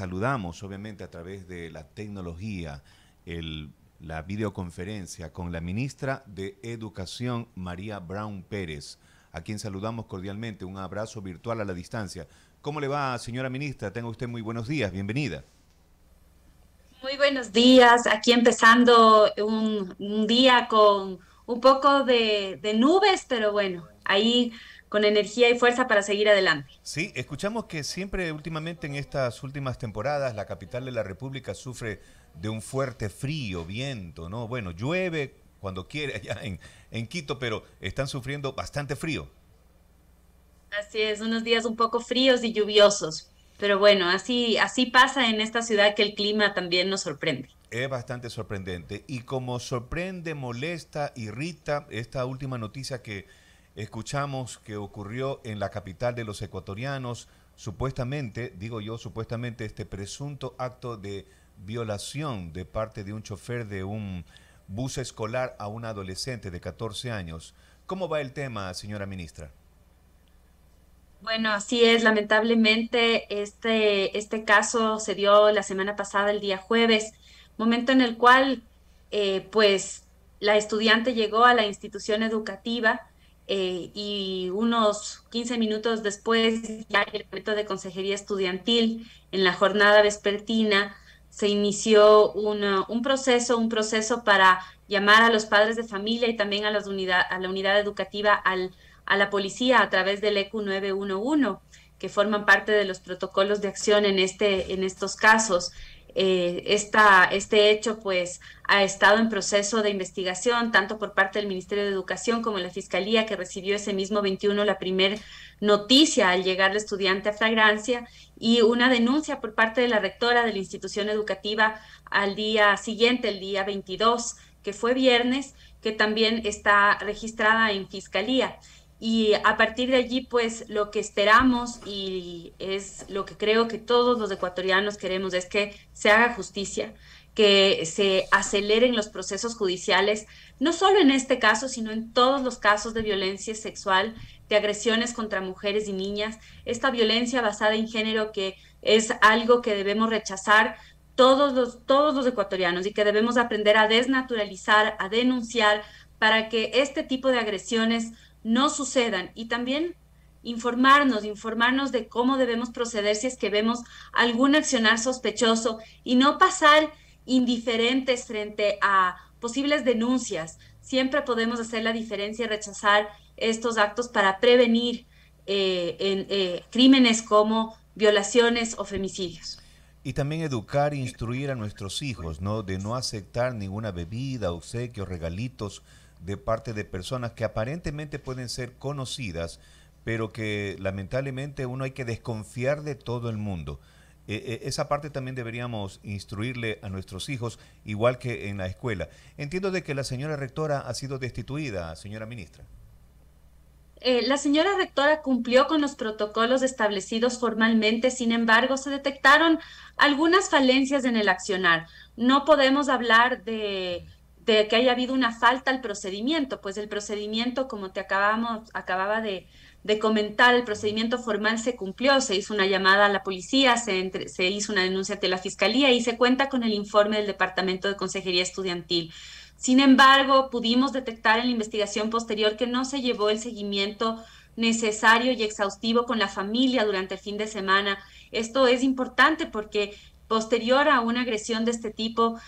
saludamos, obviamente, a través de la tecnología, la videoconferencia con la ministra de Educación, María Brown Pérez, a quien saludamos cordialmente. Un abrazo virtual a la distancia. ¿Cómo le va, señora ministra? Tengo usted muy buenos días. Bienvenida. Muy buenos días. Aquí empezando un, día con un poco de nubes, pero bueno, ahí con energía y fuerza para seguir adelante. Sí, escuchamos que siempre últimamente en estas últimas temporadas la capital de la República sufre de un fuerte frío, viento, ¿no? Bueno, llueve cuando quiere allá en, Quito, pero están sufriendo bastante frío. Así es, unos días un poco fríos y lluviosos. Pero bueno, así, así pasa en esta ciudad que el clima también nos sorprende. Es bastante sorprendente. Y como sorprende, molesta, irrita esta última noticia que escuchamos que ocurrió en la capital de los ecuatorianos, supuestamente, digo yo, supuestamente este presunto acto de violación de parte de un chofer de un bus escolar a una adolescente de 14 años. ¿Cómo va el tema, señora ministra? Bueno, así es. Lamentablemente, este, este caso se dio la semana pasada, el día jueves, momento en el cual, eh, pues, la estudiante llegó a la institución educativa eh, y unos 15 minutos después ya el evento de consejería estudiantil en la jornada vespertina se inició un proceso, un proceso para llamar a los padres de familia y también a, las unidad, a la unidad educativa, a la policía a través del EQ 911, que forman parte de los protocolos de acción en, este, en estos casos. Eh, este hecho pues ha estado en proceso de investigación tanto por parte del Ministerio de Educación como la Fiscalía que recibió ese mismo 21 la primera noticia al llegar el estudiante a flagrancia y una denuncia por parte de la rectora de la institución educativa al día siguiente, el día 22, que fue viernes, que también está registrada en Fiscalía y a partir de allí, pues lo que esperamos y es lo que creo que todos los ecuatorianos queremos es que se haga justicia, que se aceleren los procesos judiciales, no solo en este caso, sino en todos los casos de violencia sexual, de agresiones contra mujeres y niñas, esta violencia basada en género que es algo que debemos rechazar todos los, todos los ecuatorianos y que debemos aprender a desnaturalizar, a denunciar, para que este tipo de agresiones no sucedan y también informarnos, informarnos de cómo debemos proceder si es que vemos algún accionar sospechoso y no pasar indiferentes frente a posibles denuncias. Siempre podemos hacer la diferencia y rechazar estos actos para prevenir eh, en, eh, crímenes como violaciones o femicidios. Y también educar e instruir a nuestros hijos, ¿no? De no aceptar ninguna bebida, obsequios, regalitos de parte de personas que aparentemente pueden ser conocidas, pero que lamentablemente uno hay que desconfiar de todo el mundo. E, e, esa parte también deberíamos instruirle a nuestros hijos, igual que en la escuela. Entiendo de que la señora rectora ha sido destituida, señora ministra. Eh, la señora rectora cumplió con los protocolos establecidos formalmente, sin embargo, se detectaron algunas falencias en el accionar. No podemos hablar de, que haya habido una falta al procedimiento, pues el procedimiento, como te acabamos, acababa de, comentar, el procedimiento formal se cumplió, se hizo una llamada a la policía, se, se hizo una denuncia ante la fiscalía y se cuenta con el informe del Departamento de Consejería Estudiantil. Sin embargo, pudimos detectar en la investigación posterior que no se llevó el seguimiento necesario y exhaustivo con la familia durante el fin de semana. Esto es importante porque posterior a una agresión de este tipo,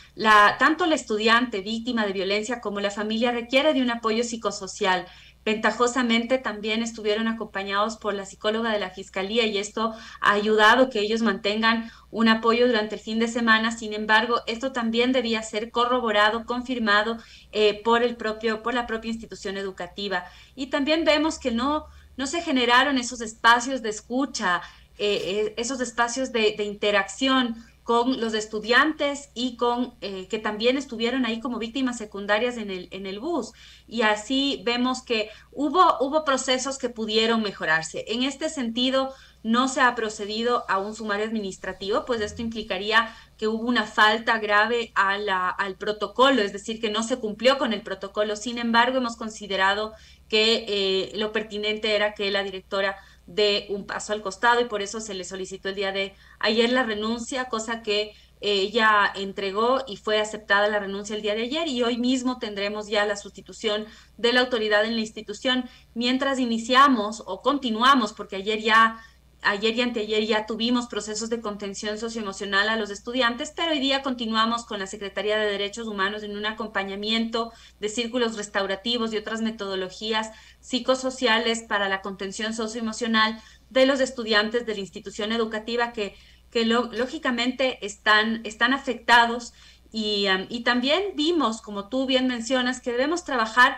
tanto la estudiante víctima de violencia como la familia requiere de un apoyo psicosocial. Ventajosamente también estuvieron acompañados por la psicóloga de la Fiscalía y esto ha ayudado que ellos mantengan un apoyo durante el fin de semana. Sin embargo, esto también debía ser corroborado, confirmado eh, por, el propio, por la propia institución educativa. Y también vemos que no, no se generaron esos espacios de escucha, eh, eh, esos espacios de interacción con los estudiantes y con eh, que también estuvieron ahí como víctimas secundarias en el, en el bus. Y así vemos que hubo, hubo procesos que pudieron mejorarse. En este sentido, no se ha procedido a un sumario administrativo, pues esto implicaría que hubo una falta grave al protocolo, es decir, que no se cumplió con el protocolo. Sin embargo, hemos considerado que eh, lo pertinente era que la directora de un paso al costado y por eso se le solicitó el día de ayer la renuncia, cosa que ella entregó y fue aceptada la renuncia el día de ayer y hoy mismo tendremos ya la sustitución de la autoridad en la institución mientras iniciamos o continuamos, porque ayer ya ayer y anteayer ya tuvimos procesos de contención socioemocional a los estudiantes, pero hoy día continuamos con la Secretaría de Derechos Humanos en un acompañamiento de círculos restaurativos y otras metodologías psicosociales para la contención socioemocional de los estudiantes de la institución educativa que, lógicamente están, están afectados. Y, um, y también vimos, como tú bien mencionas, que debemos trabajar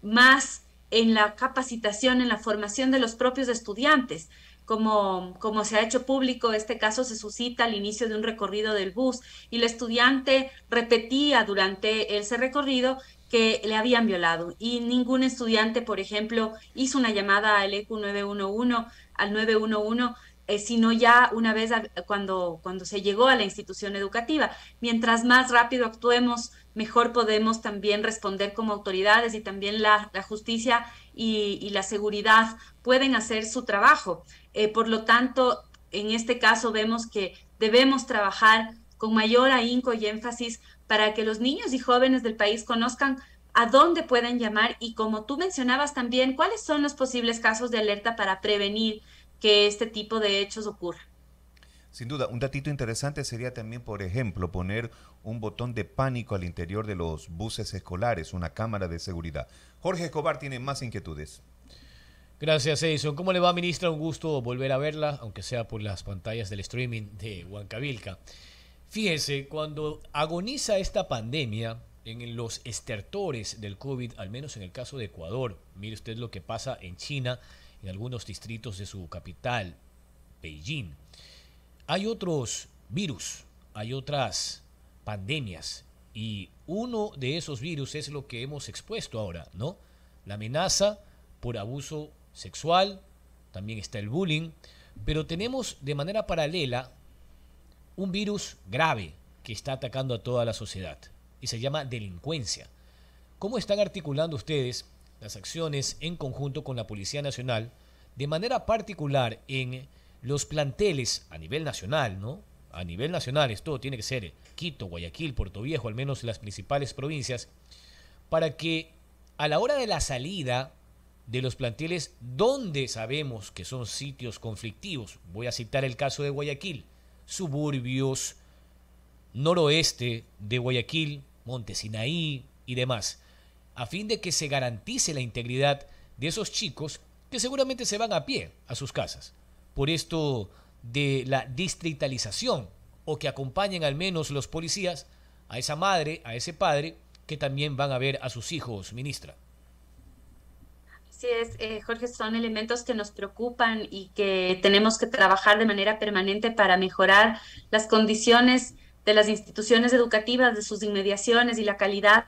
más en la capacitación, en la formación de los propios estudiantes como, como se ha hecho público, este caso se suscita al inicio de un recorrido del bus y el estudiante repetía durante ese recorrido que le habían violado y ningún estudiante, por ejemplo, hizo una llamada al EQ 911, al 911 eh, sino ya una vez cuando, cuando se llegó a la institución educativa. Mientras más rápido actuemos, mejor podemos también responder como autoridades y también la, la justicia y, la seguridad pueden hacer su trabajo. Eh, por lo tanto, en este caso vemos que debemos trabajar con mayor ahínco y énfasis para que los niños y jóvenes del país conozcan a dónde pueden llamar y como tú mencionabas también, cuáles son los posibles casos de alerta para prevenir que este tipo de hechos ocurran. Sin duda, un datito interesante sería también, por ejemplo, poner un botón de pánico al interior de los buses escolares, una cámara de seguridad. Jorge Escobar tiene más inquietudes. Gracias, Edison. ¿Cómo le va, ministra? Un gusto volver a verla, aunque sea por las pantallas del streaming de Huancavilca. Fíjese, cuando agoniza esta pandemia en los estertores del COVID, al menos en el caso de Ecuador, mire usted lo que pasa en China, en algunos distritos de su capital, Beijing hay otros virus, hay otras pandemias y uno de esos virus es lo que hemos expuesto ahora, ¿no? La amenaza por abuso sexual, también está el bullying, pero tenemos de manera paralela un virus grave que está atacando a toda la sociedad y se llama delincuencia. ¿Cómo están articulando ustedes las acciones en conjunto con la Policía Nacional de manera particular en los planteles a nivel nacional, ¿no? A nivel nacional, esto tiene que ser Quito, Guayaquil, Puerto Viejo, al menos las principales provincias, para que a la hora de la salida de los planteles donde sabemos que son sitios conflictivos, voy a citar el caso de Guayaquil, suburbios, noroeste de Guayaquil, Montesinaí y demás, a fin de que se garantice la integridad de esos chicos que seguramente se van a pie a sus casas por esto de la distritalización o que acompañen al menos los policías a esa madre, a ese padre que también van a ver a sus hijos, ministra. Así es, eh, Jorge, son elementos que nos preocupan y que tenemos que trabajar de manera permanente para mejorar las condiciones de las instituciones educativas, de sus inmediaciones y la calidad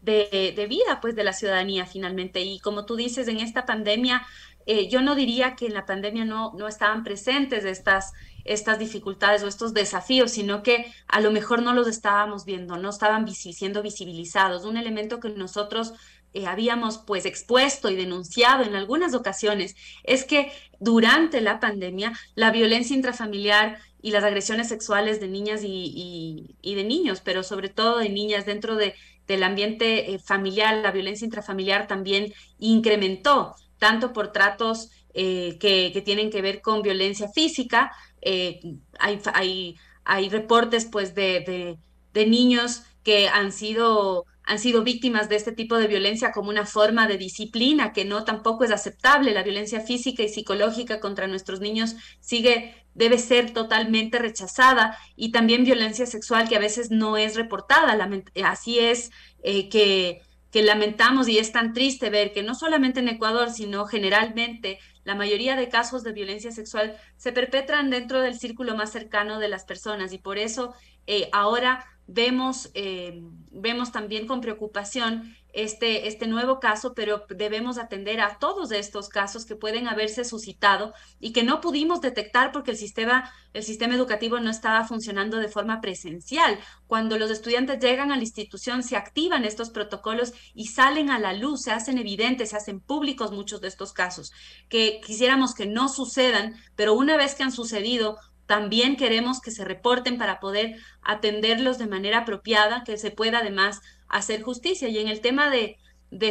de, de, vida pues de la ciudadanía finalmente. Y como tú dices, en esta pandemia eh, yo no diría que en la pandemia no, no estaban presentes estas, estas dificultades o estos desafíos, sino que a lo mejor no los estábamos viendo, no estaban siendo visibilizados. Un elemento que nosotros eh, habíamos pues expuesto y denunciado en algunas ocasiones es que durante la pandemia la violencia intrafamiliar y las agresiones sexuales de niñas y, de niños, pero sobre todo de niñas dentro de, del ambiente eh, familiar, la violencia intrafamiliar también incrementó tanto por tratos eh, que, tienen que ver con violencia física, eh, hay, hay, reportes pues de, niños que han sido han sido víctimas de este tipo de violencia como una forma de disciplina que no tampoco es aceptable. La violencia física y psicológica contra nuestros niños sigue debe ser totalmente rechazada y también violencia sexual que a veces no es reportada. Así es eh, que que lamentamos y es tan triste ver que no solamente en Ecuador, sino generalmente la mayoría de casos de violencia sexual se perpetran dentro del círculo más cercano de las personas y por eso eh, ahora vemos, eh, vemos también con preocupación este, este nuevo caso, pero debemos atender a todos estos casos que pueden haberse suscitado y que no pudimos detectar porque el sistema, el sistema educativo no estaba funcionando de forma presencial. Cuando los estudiantes llegan a la institución, se activan estos protocolos y salen a la luz, se hacen evidentes, se hacen públicos muchos de estos casos, que quisiéramos que no sucedan, pero una vez que han sucedido, también queremos que se reporten para poder atenderlos de manera apropiada, que se pueda además hacer justicia. Y en el tema de,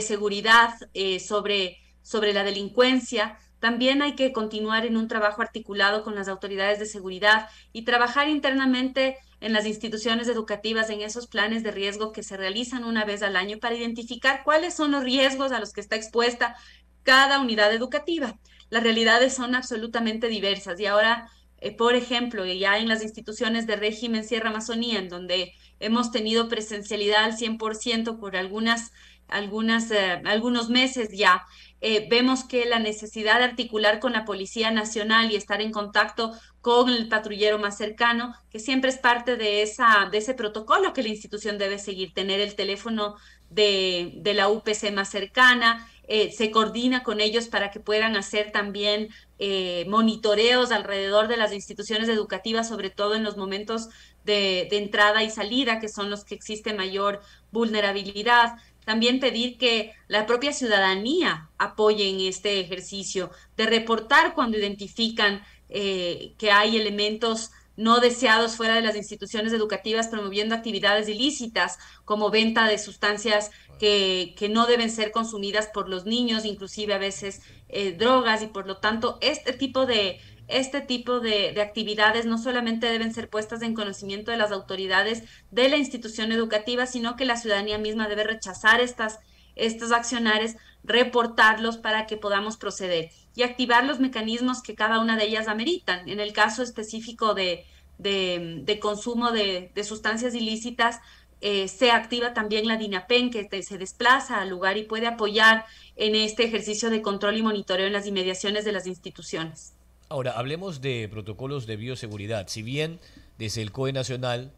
seguridad eh, sobre, sobre la delincuencia, también hay que continuar en un trabajo articulado con las autoridades de seguridad y trabajar internamente en las instituciones educativas en esos planes de riesgo que se realizan una vez al año para identificar cuáles son los riesgos a los que está expuesta cada unidad educativa. Las realidades son absolutamente diversas y ahora eh, por ejemplo, ya en las instituciones de régimen Sierra Amazonía, en donde hemos tenido presencialidad al 100% por algunas, algunas, eh, algunos meses ya, eh, vemos que la necesidad de articular con la Policía Nacional y estar en contacto con el patrullero más cercano, que siempre es parte de, esa, de ese protocolo que la institución debe seguir, tener el teléfono de, de la UPC más cercana, eh, se coordina con ellos para que puedan hacer también eh, monitoreos alrededor de las instituciones educativas, sobre todo en los momentos de, entrada y salida, que son los que existe mayor vulnerabilidad también pedir que la propia ciudadanía apoye en este ejercicio, de reportar cuando identifican eh, que hay elementos no deseados fuera de las instituciones educativas promoviendo actividades ilícitas como venta de sustancias que, no deben ser consumidas por los niños, inclusive a veces eh, drogas, y por lo tanto este tipo de, este tipo de, actividades no solamente deben ser puestas en conocimiento de las autoridades de la institución educativa, sino que la ciudadanía misma debe rechazar estas, estos accionares, reportarlos para que podamos proceder y activar los mecanismos que cada una de ellas ameritan. En el caso específico de, de, consumo de, sustancias ilícitas, eh, se activa también la DINAPEN, que se desplaza al lugar y puede apoyar en este ejercicio de control y monitoreo en las inmediaciones de las instituciones. Ahora, hablemos de protocolos de bioseguridad. Si bien desde el COE Nacional,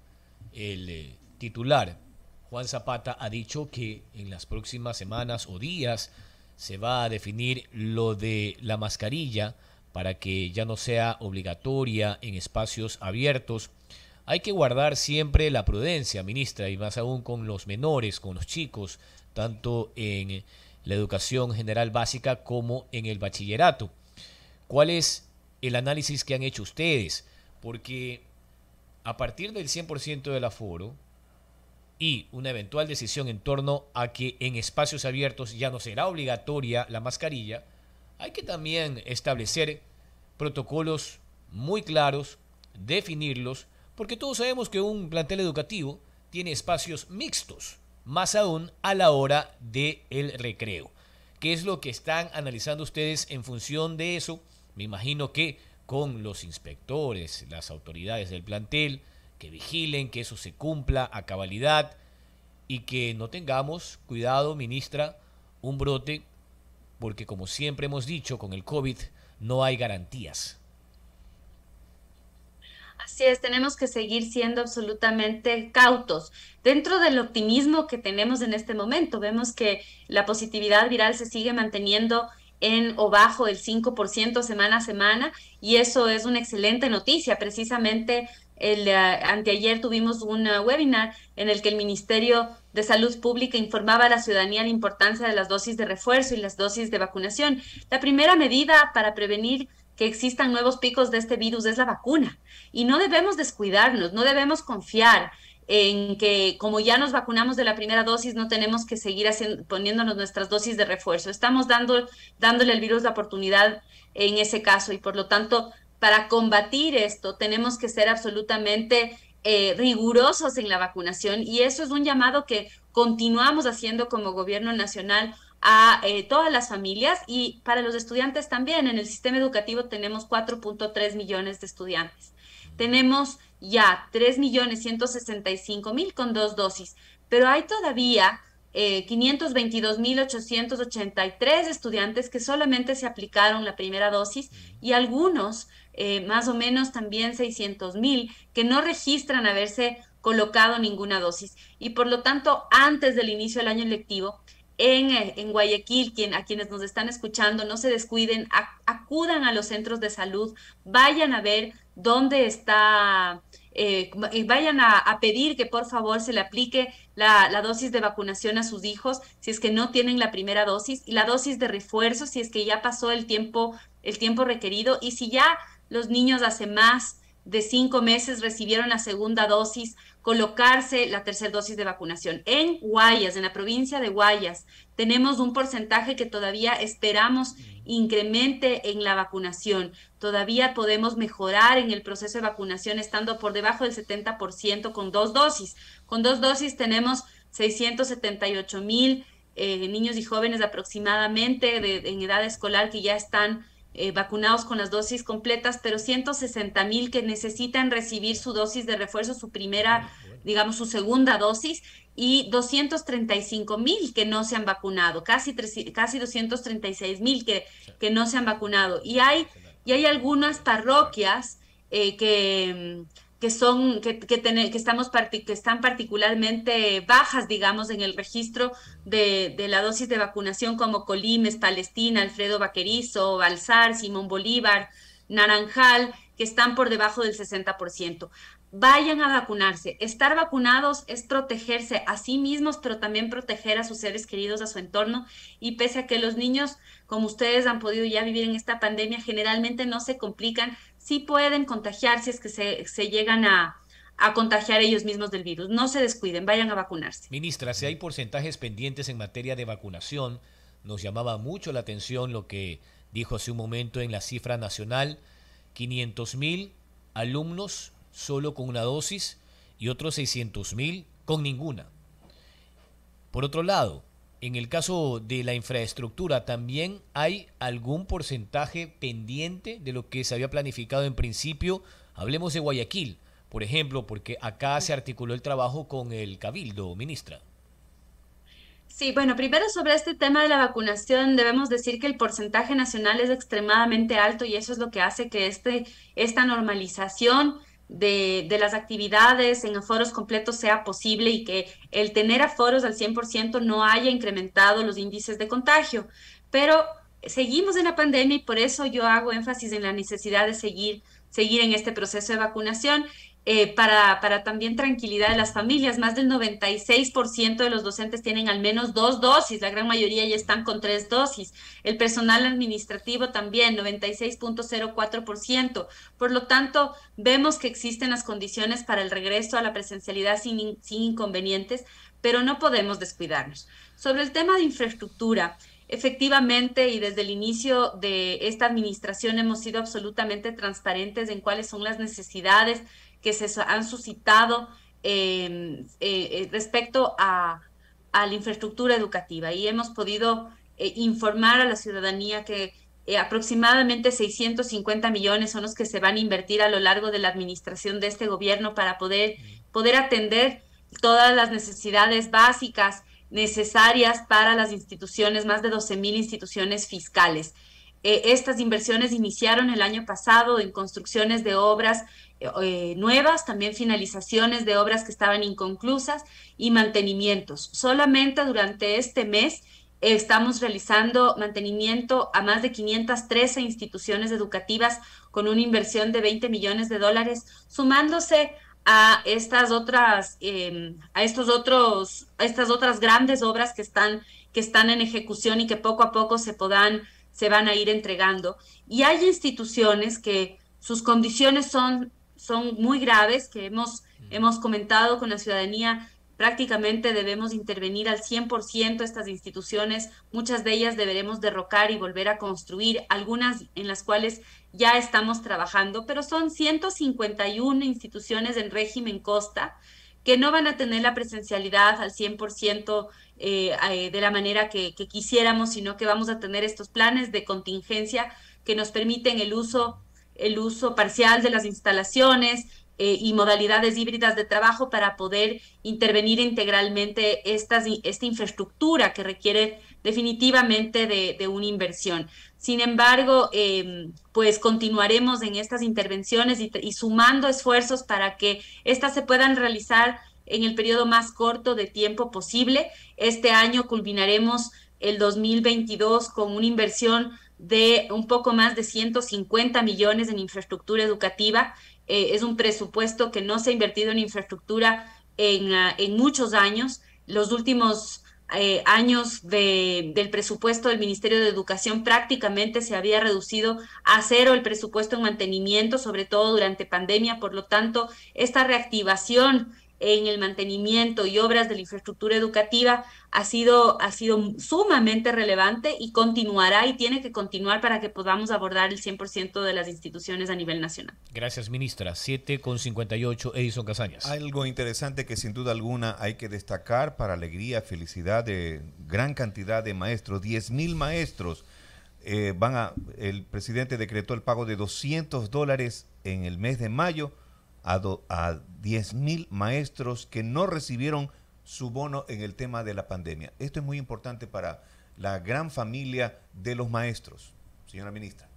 el eh, titular Juan Zapata ha dicho que en las próximas semanas o días se va a definir lo de la mascarilla para que ya no sea obligatoria en espacios abiertos. Hay que guardar siempre la prudencia, ministra, y más aún con los menores, con los chicos, tanto en la educación general básica como en el bachillerato. ¿Cuál es el análisis que han hecho ustedes? Porque a partir del 100% del aforo, y una eventual decisión en torno a que en espacios abiertos ya no será obligatoria la mascarilla, hay que también establecer protocolos muy claros, definirlos, porque todos sabemos que un plantel educativo tiene espacios mixtos, más aún a la hora del recreo. ¿Qué es lo que están analizando ustedes en función de eso? Me imagino que con los inspectores, las autoridades del plantel, que vigilen que eso se cumpla a cabalidad y que no tengamos, cuidado ministra, un brote, porque como siempre hemos dicho con el COVID, no hay garantías. Así es, tenemos que seguir siendo absolutamente cautos. Dentro del optimismo que tenemos en este momento, vemos que la positividad viral se sigue manteniendo en o bajo el 5% semana a semana y eso es una excelente noticia, precisamente eh, anteayer tuvimos un eh, webinar en el que el Ministerio de Salud Pública informaba a la ciudadanía la importancia de las dosis de refuerzo y las dosis de vacunación. La primera medida para prevenir que existan nuevos picos de este virus es la vacuna. Y no debemos descuidarnos, no debemos confiar en que como ya nos vacunamos de la primera dosis, no tenemos que seguir poniéndonos nuestras dosis de refuerzo. Estamos dando, dándole al virus la oportunidad en ese caso y por lo tanto para combatir esto tenemos que ser absolutamente eh, rigurosos en la vacunación y eso es un llamado que continuamos haciendo como gobierno nacional a eh, todas las familias y para los estudiantes también. En el sistema educativo tenemos 4.3 millones de estudiantes. Tenemos ya 3.165.000 con dos dosis, pero hay todavía eh, 522.883 estudiantes que solamente se aplicaron la primera dosis y algunos eh, más o menos también 600 mil que no registran haberse colocado ninguna dosis. Y por lo tanto, antes del inicio del año electivo, eh, en, Guayaquil, quien, a quienes nos están escuchando, no se descuiden, acudan a los centros de salud, vayan a ver dónde está, eh, vayan a, pedir que por favor se le aplique la, la, dosis de vacunación a sus hijos si es que no tienen la primera dosis y la dosis de refuerzo si es que ya pasó el tiempo, el tiempo requerido y si ya los niños hace más de cinco meses recibieron la segunda dosis, colocarse la tercera dosis de vacunación. En Guayas, en la provincia de Guayas, tenemos un porcentaje que todavía esperamos incremente en la vacunación. Todavía podemos mejorar en el proceso de vacunación estando por debajo del 70% con dos dosis. Con dos dosis tenemos 678 mil eh, niños y jóvenes aproximadamente de, en edad escolar que ya están eh, vacunados con las dosis completas, pero 160 mil que necesitan recibir su dosis de refuerzo, su primera, ah, digamos, su segunda dosis, y 235 mil que no se han vacunado, casi, casi 236 mil que, que no se han vacunado. Y hay, y hay algunas parroquias eh, que mm, que son que, que, que estamos que están particularmente bajas digamos en el registro de, de, la dosis de vacunación como Colimes Palestina Alfredo Vaquerizo Balsar Simón Bolívar Naranjal que están por debajo del 60% vayan a vacunarse estar vacunados es protegerse a sí mismos pero también proteger a sus seres queridos a su entorno y pese a que los niños como ustedes han podido ya vivir en esta pandemia generalmente no se complican sí pueden contagiar si es que se, se llegan a, a contagiar ellos mismos del virus. No se descuiden, vayan a vacunarse. Ministra, si hay porcentajes pendientes en materia de vacunación, nos llamaba mucho la atención lo que dijo hace un momento en la cifra nacional, 500 mil alumnos solo con una dosis y otros 600 mil con ninguna. Por otro lado, en el caso de la infraestructura, ¿también hay algún porcentaje pendiente de lo que se había planificado en principio? Hablemos de Guayaquil, por ejemplo, porque acá se articuló el trabajo con el Cabildo, ministra. Sí, bueno, primero sobre este tema de la vacunación, debemos decir que el porcentaje nacional es extremadamente alto y eso es lo que hace que este, esta normalización de, las actividades en aforos completos sea posible y que el tener aforos al 100% no haya incrementado los índices de contagio. Pero seguimos en la pandemia y por eso yo hago énfasis en la necesidad de seguir, seguir en este proceso de vacunación eh, para, para, también tranquilidad de las familias. Más del 96% de los docentes tienen al menos dos dosis, la gran mayoría ya están con tres dosis. El personal administrativo también, 96.04%. Por lo tanto, vemos que existen las condiciones para el regreso a la presencialidad sin, sin inconvenientes, pero no podemos descuidarnos. Sobre el tema de infraestructura, Efectivamente, y desde el inicio de esta administración hemos sido absolutamente transparentes en cuáles son las necesidades que se han suscitado eh, eh, respecto a, la infraestructura educativa y hemos podido eh, informar a la ciudadanía que aproximadamente 650 millones son los que se van a invertir a lo largo de la administración de este gobierno para poder, poder atender todas las necesidades básicas necesarias para las instituciones, más de 12 mil instituciones fiscales. estas inversiones iniciaron el año pasado en construcciones de obras eh, nuevas, también finalizaciones de obras que estaban inconclusas y mantenimientos. Solamente durante este mes estamos realizando mantenimiento a más de 513 instituciones educativas con una inversión de 20 millones de dólares, sumándose a estas otras, em, a estos otros, a estas otras grandes obras que están, que están en ejecución y que poco a poco se se van a ir entregando. Y hay instituciones que sus condiciones son son muy graves que hemos, mm. hemos comentado con la ciudadanía. Prácticamente debemos intervenir al 100% estas instituciones. Muchas de ellas deberemos derrocar y volver a construir, algunas en las cuales ya estamos trabajando, pero son 151 instituciones en régimen costa que no van a tener la presencialidad al 100% eh, eh, de la manera que, que quisiéramos, sino que vamos a tener estos planes de contingencia que nos permiten el uso el uso parcial de las instalaciones eh, y modalidades híbridas de trabajo para poder intervenir integralmente esta infraestructura que requiere definitivamente de, una inversión. Sin embargo, em, pues continuaremos en estas intervenciones y, sumando esfuerzos para que estas se puedan realizar en el periodo más corto de tiempo posible. Este año culminaremos el 2022 con una inversión de un poco más de 150 millones en infraestructura educativa. Eh, es un presupuesto que no se ha invertido en infraestructura en, ah, muchos años. Los últimos eh, años del presupuesto del Ministerio de Educación prácticamente se había reducido a cero el presupuesto en mantenimiento, sobre todo durante pandemia. Por lo tanto, esta reactivación en el mantenimiento y obras de la infraestructura educativa ha sido, ha sido sumamente relevante y continuará y tiene que continuar para que podamos abordar el 100% de las instituciones a nivel nacional. Gracias, ministra. 7,58 Edison Casañas. Algo interesante que sin duda alguna hay que destacar para alegría, felicidad de gran cantidad de maestros, mil maestros. Eh, van a, el presidente decretó el pago de 200 dólares en el mes de mayo a, 10.000 maestros que no recibieron su bono en el tema de la pandemia. Esto es muy importante para la gran familia de los maestros, señora ministra.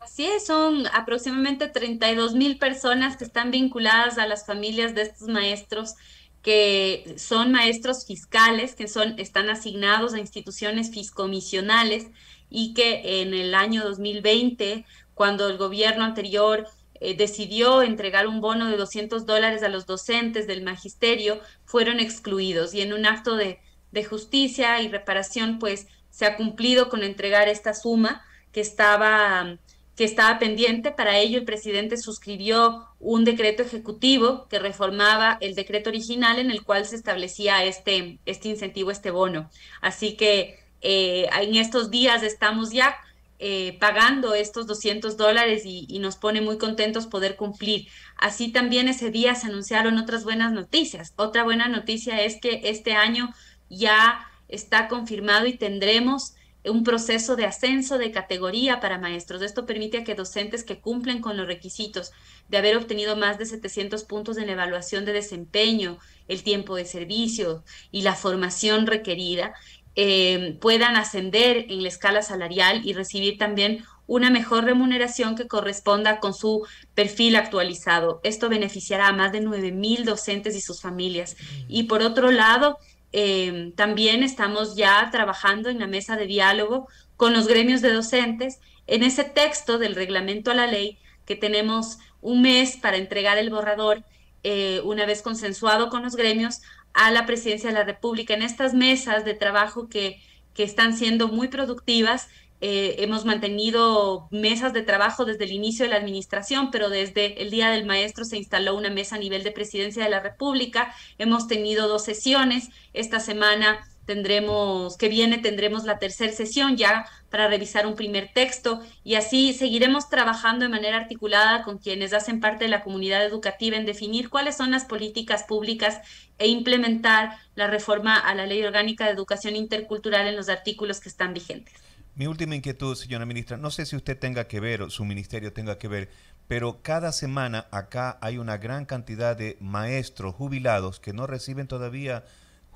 Así es, son aproximadamente 32 mil personas que están vinculadas a las familias de estos maestros que son maestros fiscales, que son, están asignados a instituciones fiscomisionales y que en el año 2020, cuando el gobierno anterior eh, decidió entregar un bono de 200 dólares a los docentes del magisterio, fueron excluidos y en un acto de, justicia y reparación, pues se ha cumplido con entregar esta suma que estaba, que estaba pendiente. Para ello, el presidente suscribió un decreto ejecutivo que reformaba el decreto original en el cual se establecía este, este incentivo, este bono. Así que eh, en estos días estamos ya eh, pagando estos 200 dólares y, nos pone muy contentos poder cumplir. Así también ese día se anunciaron otras buenas noticias. Otra buena noticia es que este año ya está confirmado y tendremos un proceso de ascenso de categoría para maestros. Esto permite a que docentes que cumplen con los requisitos de haber obtenido más de 700 puntos en la evaluación de desempeño, el tiempo de servicio y la formación requerida, eh, puedan ascender en la escala salarial y recibir también una mejor remuneración que corresponda con su perfil actualizado. Esto beneficiará a más de 9.000 docentes y sus familias. Y por otro lado, eh, también estamos ya trabajando en la mesa de diálogo con los gremios de docentes en ese texto del reglamento a la ley que tenemos un mes para entregar el borrador eh, una vez consensuado con los gremios, a la presidencia de la República. En estas mesas de trabajo que, están siendo muy productivas, eh, hemos mantenido mesas de trabajo desde el inicio de la administración, pero desde el Día del Maestro se instaló una mesa a nivel de presidencia de la República. Hemos tenido dos sesiones. Esta semana tendremos, que viene tendremos la tercera sesión ya para revisar un primer texto y así seguiremos trabajando de manera articulada con quienes hacen parte de la comunidad educativa en definir cuáles son las políticas públicas e implementar la reforma a la Ley Orgánica de Educación Intercultural en los artículos que están vigentes. Mi última inquietud, señora ministra, no sé si usted tenga que ver o su ministerio tenga que ver, pero cada semana acá hay una gran cantidad de maestros jubilados que no reciben todavía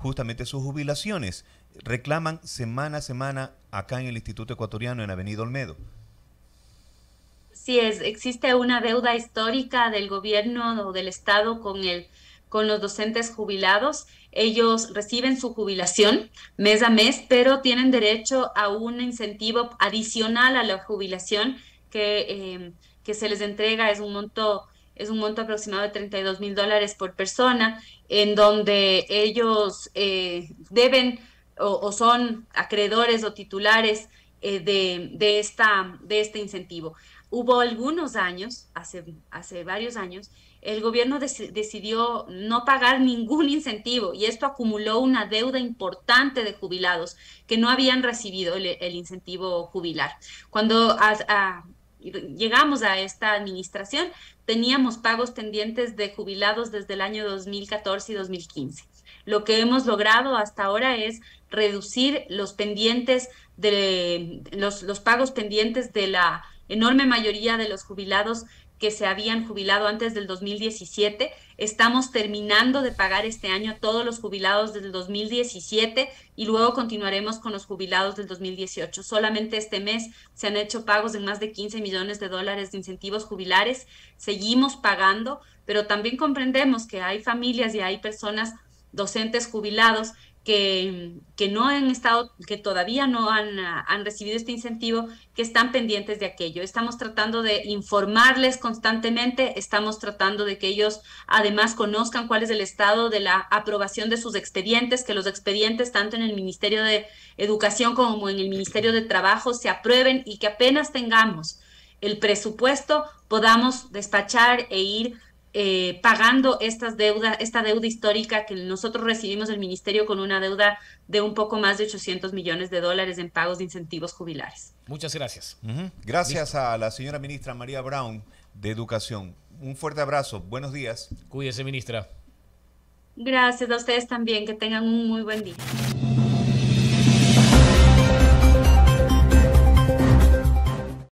justamente sus jubilaciones. Reclaman semana a semana acá en el Instituto Ecuatoriano en Avenida Olmedo. Sí, es, existe una deuda histórica del gobierno o del Estado con el con los docentes jubilados. Ellos reciben su jubilación mes a mes, pero tienen derecho a un incentivo adicional a la jubilación que, eh, que se les entrega. Es un monto es un monto aproximado de 32 mil dólares por persona, en donde ellos eh, deben o, son acreedores o titulares eh, de, esta, de este incentivo. Hubo algunos años, hace, hace varios años, el gobierno decidió no pagar ningún incentivo y esto acumuló una deuda importante de jubilados que no habían recibido el, incentivo jubilar. Cuando llegamos a esta administración, teníamos pagos pendientes de jubilados desde el año 2014 y 2015. Lo que hemos logrado hasta ahora es reducir los pendientes de los, los pagos pendientes de la enorme mayoría de los jubilados que se habían jubilado antes del 2017. Estamos terminando de pagar este año todos los jubilados del 2017 y luego continuaremos con los jubilados del 2018. Solamente este mes se han hecho pagos de más de 15 millones de dólares de incentivos jubilares. Seguimos pagando, pero también comprendemos que hay familias y hay personas docentes jubilados que, no han estado, que todavía no han, ah, han, recibido este incentivo, que están pendientes de aquello. Estamos tratando de informarles constantemente, estamos tratando de que ellos además conozcan cuál es el estado de la aprobación de sus expedientes, que los expedientes tanto en el Ministerio de Educación como en el Ministerio de Trabajo se aprueben y que apenas tengamos el presupuesto podamos despachar e ir eh, pagando estas deudas, esta deuda histórica que nosotros recibimos del ministerio con una deuda de un poco más de 800 millones de dólares en pagos de incentivos jubilares. Muchas gracias. Gracias a la señora ministra María Brown de Educación. Un fuerte abrazo. Buenos días. Cuídese, ministra. Gracias a ustedes también. Que tengan un muy buen día.